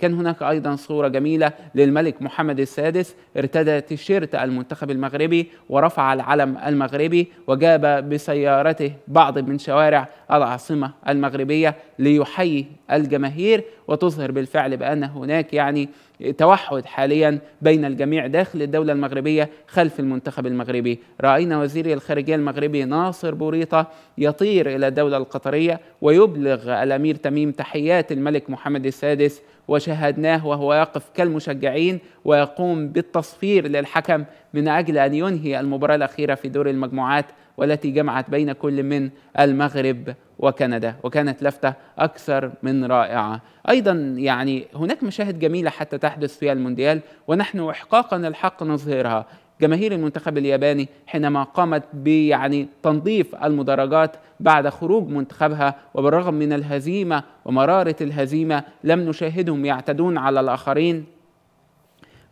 كان هناك أيضا صورة جميلة للملك محمد السادس ارتدى تيشيرت المنتخب المغربي ورفع العلم المغربي وجاب بسيارته بعض من شوارع العاصمة المغربية ليحيي الجماهير وتظهر بالفعل بأن هناك يعني توحد حاليا بين الجميع داخل الدولة المغربية خلف المنتخب المغربي رأينا وزير الخارجية المغربي ناصر بوريطة يطير إلى الدولة القطرية ويبلغ الأمير تميم تحيات الملك محمد السادس وشاهدناه وهو يقف كالمشجعين ويقوم بالتصفير للحكم من أجل أن ينهي المباراة الأخيرة في دور المجموعات والتي جمعت بين كل من المغرب وكندا وكانت لفتة أكثر من رائعة أيضا يعني هناك مشاهد جميلة حتى تحدث في المونديال ونحن إحقاقا الحق نظهرها جماهير المنتخب الياباني حينما قامت بيعني تنظيف المدرجات بعد خروج منتخبها وبالرغم من الهزيمة ومرارة الهزيمة لم نشاهدهم يعتدون على الآخرين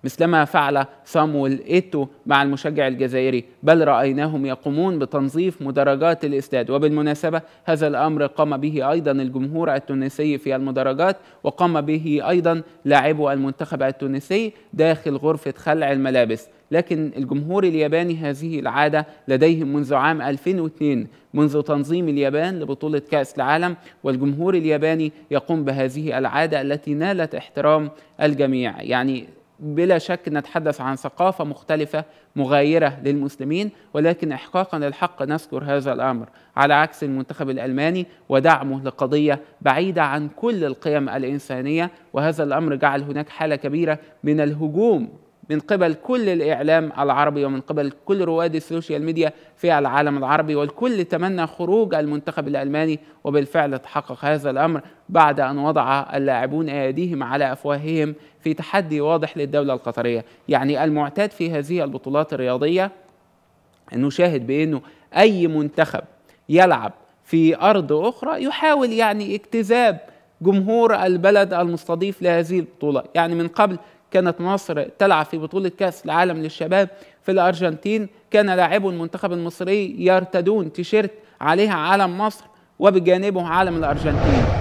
مثلما فعل صامويل إيتو مع المشجع الجزائري بل رأيناهم يقومون بتنظيف مدرجات الاستاد وبالمناسبة هذا الأمر قام به أيضا الجمهور التونسي في المدرجات وقام به أيضا لاعبو المنتخب التونسي داخل غرفة خلع الملابس لكن الجمهور الياباني هذه العادة لديهم منذ عام 2002 منذ تنظيم اليابان لبطولة كأس العالم والجمهور الياباني يقوم بهذه العادة التي نالت احترام الجميع يعني بلا شك نتحدث عن ثقافة مختلفة مغايرة للمسلمين ولكن إحقاقا للحق نذكر هذا الأمر على عكس المنتخب الألماني ودعمه لقضية بعيدة عن كل القيم الإنسانية وهذا الأمر جعل هناك حالة كبيرة من الهجوم من قبل كل الإعلام العربي ومن قبل كل رواد السوشيال ميديا في العالم العربي والكل تمنى خروج المنتخب الألماني وبالفعل تحقق هذا الأمر بعد أن وضع اللاعبون أيديهم على أفواههم في تحدي واضح للدولة القطرية يعني المعتاد في هذه البطولات الرياضية نشاهد بأنه أي منتخب يلعب في أرض أخرى يحاول يعني اكتذاب جمهور البلد المستضيف لهذه البطولة يعني من قبل كانت مصر تلعب في بطولة كأس العالم للشباب في الأرجنتين كان لاعبو المنتخب المصري يرتدون تيشيرت عليها علم مصر وبجانبه علم الأرجنتين